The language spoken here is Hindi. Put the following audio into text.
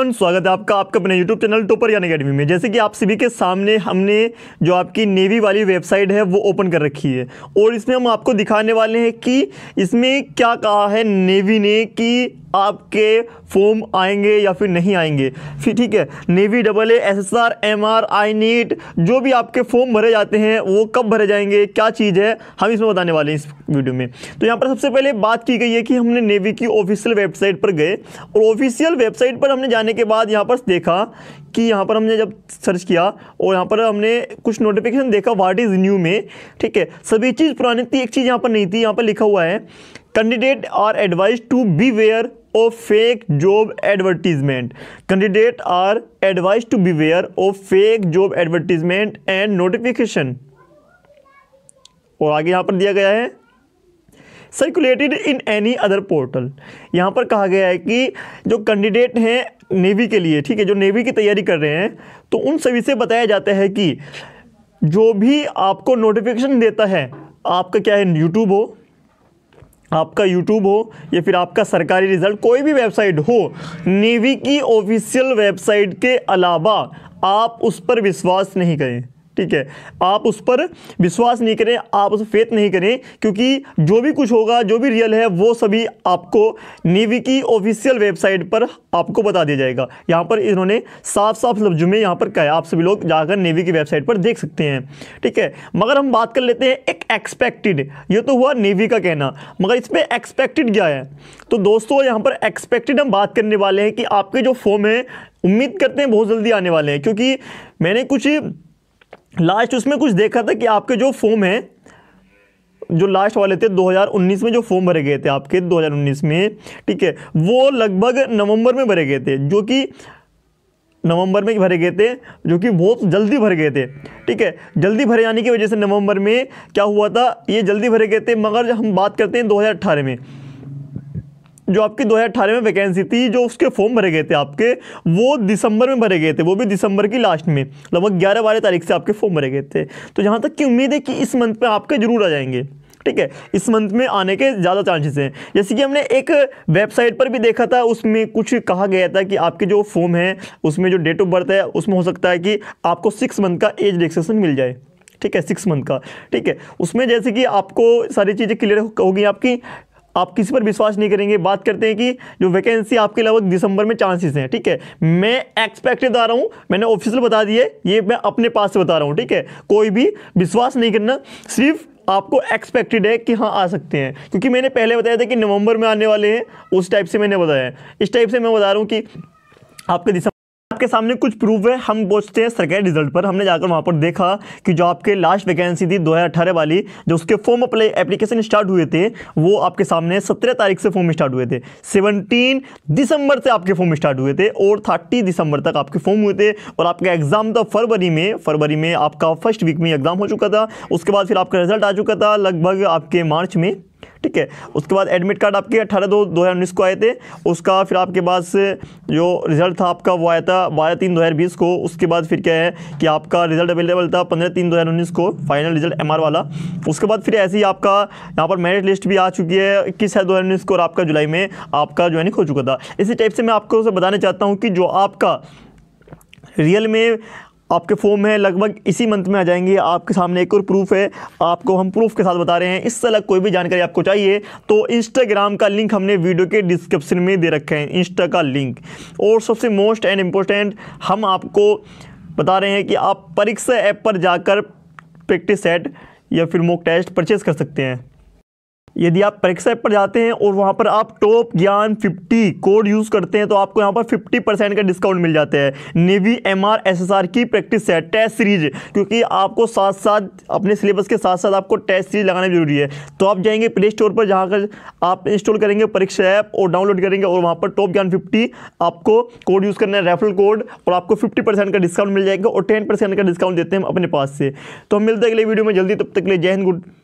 स्वागत है आपका आपका अपने YouTube चैनल टोपर यानी अकेडमी में जैसे कि आप सभी के सामने हमने जो आपकी नेवी वाली वेबसाइट है वो ओपन कर रखी है और इसमें हम आपको दिखाने वाले हैं कि इसमें क्या कहा है नेवी ने कि आपके फॉर्म आएंगे या फिर नहीं आएंगे फिर ठीक है navy double A S S R M R I NEET जो भी आपके फॉर्म भरे जाते हैं वो कब भरे जाएंगे क्या चीज़ है हम इसमें बताने वाले हैं इस वीडियो में तो यहाँ पर सबसे पहले बात की गई है कि हमने नेवी की ऑफिशियल वेबसाइट पर गए और ऑफिशियल वेबसाइट पर हमने जाने के बाद यहाँ पर देखा कि यहाँ पर हमने जब सर्च किया और यहाँ पर हमने कुछ नोटिफिकेशन देखा वाट इज़ न्यू में ठीक है सभी चीज़ पुरानी थी एक चीज़ यहाँ पर नहीं थी यहाँ पर लिखा हुआ है candidate are advise to beware fake job advertisement candidate are advise to be beware of fake job advertisement and notification और आगे यहां पर दिया गया है circulated in any other portal यहां पर कहा गया है कि जो कैंडिडेट हैं नेवी के लिए ठीक है जो नेवी की तैयारी कर रहे हैं तो उन सभी से बताया जाता है कि जो भी आपको नोटिफिकेशन देता है आपका क्या है यूट्यूब हो आपका यूट्यूब हो या फिर आपका सरकारी रिजल्ट कोई भी वेबसाइट हो नेवी की ऑफिशियल वेबसाइट के अलावा आप उस पर विश्वास नहीं करें ठीक है आप उस पर विश्वास नहीं करें आप उस फेथ नहीं करें क्योंकि जो भी कुछ होगा जो भी रियल है वो सभी आपको नेवी की ऑफिशियल वेबसाइट पर आपको बता दिया जाएगा यहाँ पर इन्होंने साफ साफ लफ्जों में यहाँ पर कहा आप सभी लोग जाकर नेवी की वेबसाइट पर देख सकते हैं ठीक है मगर हम बात कर लेते हैं एक एक्सपेक्टेड ये तो हुआ नेवी का कहना मगर इस पर एक्सपेक्टेड क्या है तो दोस्तों यहाँ पर एक्सपेक्टेड हम बात करने वाले हैं कि आपके जो फॉर्म है उम्मीद करते हैं बहुत जल्दी आने वाले हैं क्योंकि मैंने कुछ लास्ट उसमें कुछ देखा था कि आपके जो फॉर्म है जो लास्ट वाले थे 2019 में जो फॉर्म भरे गए थे आपके 2019 में ठीक है वो लगभग नवंबर में भरे गए थे जो कि नवंबर में भरे गए थे जो कि बहुत जल्दी भर गए थे ठीक है जल्दी भरे जाने की वजह से नवंबर में क्या हुआ था ये जल्दी भरे गए थे मगर हम बात करते हैं 2018 में जो आपकी 2018 में वैकेंसी थी जो उसके फॉर्म भरे गए थे आपके वो दिसंबर में भरे गए थे वो भी दिसंबर की लास्ट में लगभग ग्यारह बारह तारीख से आपके फॉर्म भरे गए थे तो जहाँ तक की उम्मीद है कि इस मंथ पर आपके जरूर आ जाएंगे ठीक है इस मंथ में आने के ज़्यादा चांसेस हैं जैसे कि हमने एक वेबसाइट पर भी देखा था उसमें कुछ कहा गया था कि आपके जो फॉर्म है उसमें जो डेट ऑफ बर्थ है उसमें हो सकता है कि आपको सिक्स मंथ का एज रिलेक्सेशन मिल जाए ठीक है सिक्स मंथ का ठीक है उसमें जैसे कि आपको सारी चीज़ें क्लियर होगी आपकी आप किसी पर विश्वास नहीं करेंगे बात करते हैं कि जो वैकेंसी आपके लगभग दिसंबर में चांसेस हैं ठीक है मैं एक्सपेक्टेड आ रहा हूँ मैंने ऑफिशियल बता दिया ये मैं अपने पास से बता रहा हूँ ठीक है कोई भी विश्वास नहीं करना सिर्फ आपको एक्सपेक्टेड है कि हाँ आ सकते हैं क्योंकि मैंने पहले बताया था कि नवंबर में आने वाले हैं उस टाइप से मैंने बताया इस टाइप से मैं बता रहा हूँ कि आपके दिसंबर आपके सामने कुछ प्रूफ है हम पहुँचते हैं सरकारी रिजल्ट पर हमने जाकर वहाँ पर देखा कि जो आपके लास्ट वैकेंसी थी 2018 वाली जो उसके फॉर्म अप्लाई एप्लीकेशन स्टार्ट हुए थे वो आपके सामने सत्रह तारीख से फॉर्म स्टार्ट हुए थे सेवनटीन दिसंबर से आपके फॉर्म स्टार्ट हुए थे और थर्टी दिसंबर तक आपके फॉर्म हुए थे और आपका एग्ज़ाम था फरवरी में फरवरी में आपका फर्स्ट वीक में एग्ज़ाम हो चुका था उसके बाद फिर आपका रिजल्ट आ चुका था लगभग आपके मार्च में ठीक है उसके बाद एडमिट कार्ड आपके अठारह दो दो हज़ार उन्नीस को आए थे उसका फिर आपके पास जो रिजल्ट था आपका वो आया था बारह तीन दो हज़ार बीस को उसके बाद फिर क्या है कि आपका रिजल्ट अवेलेबल था पंद्रह तीन दो हज़ार उन्नीस को फाइनल रिजल्ट एम आर वाला उसके बाद फिर ऐसे ही आपका यहाँ पर मेरिट लिस्ट भी आ चुकी है इक्कीस है दो हज़ार उन्नीस को और आपका जुलाई में आपका जो है नहीं हो चुका था इसी टाइप से मैं आपको बताना चाहता हूँ कि जो आपका रियल में आपके फॉर्म में लगभग इसी मंथ में आ जाएंगे आपके सामने एक और प्रूफ है आपको हम प्रूफ के साथ बता रहे हैं इससे अलग कोई भी जानकारी आपको चाहिए तो इंस्टाग्राम का लिंक हमने वीडियो के डिस्क्रिप्शन में दे रखे हैं इंस्टा का लिंक और सबसे मोस्ट एंड इम्पोर्टेंट हम आपको बता रहे हैं कि आप परीक्षा ऐप पर जाकर प्रैक्टिस सेट या फिर मॉक टेस्ट परचेज़ कर सकते हैं यदि आप परीक्षा पर जाते हैं और वहाँ पर आप टॉप ज्ञान 50 कोड यूज़ करते हैं तो आपको यहाँ पर 50 परसेंट का डिस्काउंट मिल जाता है navy M R S S R की प्रैक्टिस है टेस्ट सीरीज क्योंकि आपको साथ साथ अपने सिलेबस के साथ साथ आपको टेस्ट सीरीज लगाना जरूरी है तो आप जाएंगे प्ले स्टोर पर जहाँ कर आप इंस्टॉल करेंगे परीक्षा ऐप और डाउनलोड करेंगे और वहाँ पर टॉप ज्ञान फिफ्टी आपको कोड यूज़ करना है रेफरल कोड और आपको फिफ्टी का डिस्काउंट मिल जाएगा और टेन का डिस्काउंट देते हैं हम अपने पास से तो हम मिलते हैं अगले वीडियो में जल्दी तब तक के लिए जय हिंद गुड